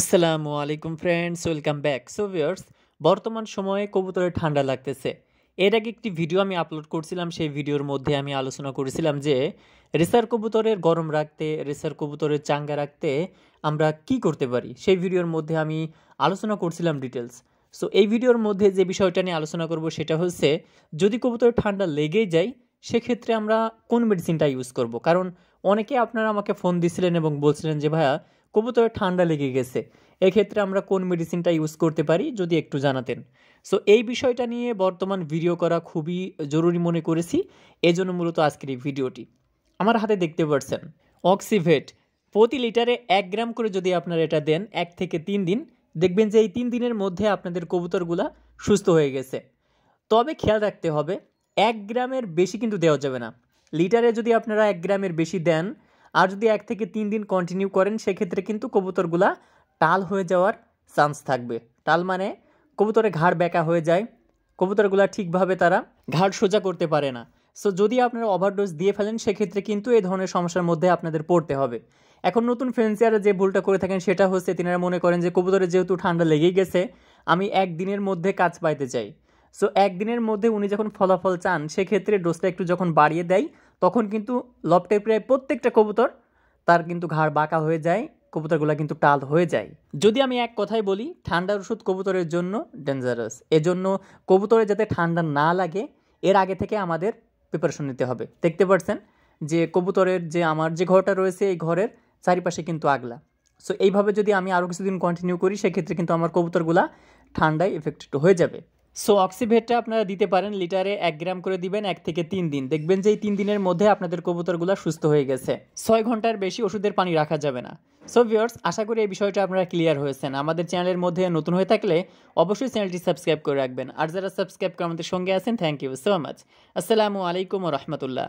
আসসালামু আলাইকুম friends welcome back so viewers বর্তমান সময়ে কবুতরে ঠান্ডা লাগতেছে এর আগে একটি ভিডিও আমি আপলোড করছিলাম সেই ভিডিওর মধ্যে আমি আলোচনা করেছিলাম যে রেসার কবুতরের গরম রাখতে রেসার কবুতরের চাঙ্গা রাখতে আমরা কি করতে পারি সেই ভিডিওর মধ্যে আমি আলোচনা করছিলাম ডিটেলস সো এই ভিডিওর মধ্যে যে বিষয়টা নিয়ে আলোচনা করব সেটা হচ্ছে যদি কবুতরের ঠান্ডা লেগেই যায় সেক্ষেত্রে আমরা কোন মেডিসিনটা ইউজ করব কারণ অনেকে আপনারা আমাকে ফোন দিছিলেন এবং বলছিলেন যে ভাইয়া কবুতরের ঠান্ডা লেগে গেছে এক্ষেত্রে আমরা কোন মেডিসিনটা ইউজ করতে পারি যদি একটু জানাতেন সো এই বিষয়টা নিয়ে বর্তমান ভিডিও করা খুবই জরুরি মনে করেছি এজন্য মূলত আজকের এই ভিডিওটি আমার হাতে দেখতে পাচ্ছেন অক্সিভেট প্রতি লিটারে এক গ্রাম করে যদি আপনারা এটা দেন এক থেকে তিন দিন দেখবেন যে এই তিন দিনের মধ্যে আপনাদের কবুতরগুলা সুস্থ হয়ে গেছে তবে খেয়াল রাখতে হবে এক গ্রামের বেশি কিন্তু দেওয়া যাবে না লিটারে যদি আপনারা এক গ্রামের বেশি দেন আর যদি এক থেকে তিন দিন কন্টিনিউ করেন সেক্ষেত্রে কিন্তু কবুতরগুলা টাল হয়ে যাওয়ার চান্স থাকবে টাল মানে কবুতরে ঘাড় বেঁকা হয়ে যায় কবুতরগুলা ঠিকভাবে তারা ঘাড় সোজা করতে পারে না সো যদি আপনারা ওভারডোজ দিয়ে ফেলেন সেক্ষেত্রে কিন্তু এই ধরনের সমস্যার মধ্যে আপনাদের পড়তে হবে এখন নতুন ফেন্সিয়ারা যে ভুলটা করে থাকেন সেটা হচ্ছে তিনারা মনে করেন যে কবুতরে যেহেতু ঠান্ডা লেগেই গেছে আমি একদিনের মধ্যে কাজ পাইতে চাই সো একদিনের মধ্যে উনি যখন ফলাফল চান সেক্ষেত্রে ডোজটা একটু যখন বাড়িয়ে দেয় তখন কিন্তু লপটের প্রায় প্রত্যেকটা কবুতর তার কিন্তু ঘাড় বাঁকা হয়ে যায় কবুতরগুলো কিন্তু টাল হয়ে যায় যদি আমি এক কথাই বলি ঠান্ডার ওষুধ কবুতরের জন্য ডেঞ্জারাস এজন্য কবুতরে যাতে ঠান্ডা না লাগে এর আগে থেকে আমাদের প্রিপারেশন নিতে হবে দেখতে পাচ্ছেন যে কবুতরের যে আমার যে ঘরটা রয়েছে এই ঘরের চারিপাশে কিন্তু আগলা সো এইভাবে যদি আমি আরও কিছুদিন কন্টিনিউ করি সেক্ষেত্রে কিন্তু আমার কবুতরগুলা ঠান্ডায় এফেক্টেড হয়ে যাবে সো অক্সিভেটটা আপনারা দিতে পারেন লিটারে এক গ্রাম করে দিবেন এক থেকে তিন দিন দেখবেন যে এই তিন দিনের মধ্যে আপনাদের কবুতরগুলো সুস্থ হয়ে গেছে ছয় ঘন্টার বেশি ওষুধের পানি রাখা যাবে না সো ভিওর্স আশা করি এই বিষয়টা আপনারা ক্লিয়ার হয়েছেন আমাদের চ্যানেলের মধ্যে নতুন হয়ে থাকলে অবশ্যই চ্যানেলটি সাবস্ক্রাইব করে রাখবেন আর যারা সাবস্ক্রাইব করে আমাদের সঙ্গে আছেন থ্যাংক ইউ সো মাচ আসসালামু আলাইকুম রহমতুল্লাহ